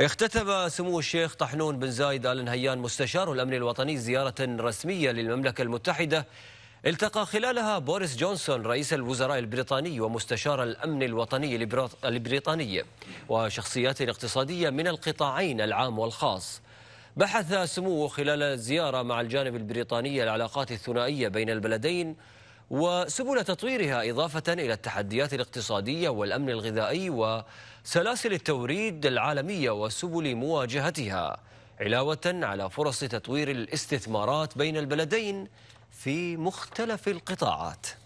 اختتم سمو الشيخ طحنون بن زايد آل نهيان مستشار الأمن الوطني زيارة رسمية للمملكة المتحدة التقى خلالها بوريس جونسون رئيس الوزراء البريطاني ومستشار الأمن الوطني البريطاني وشخصيات اقتصادية من القطاعين العام والخاص بحث سموه خلال الزيارة مع الجانب البريطاني العلاقات الثنائية بين البلدين وسبل تطويرها إضافة إلى التحديات الاقتصادية والأمن الغذائي وسلاسل التوريد العالمية وسبل مواجهتها علاوة على فرص تطوير الاستثمارات بين البلدين في مختلف القطاعات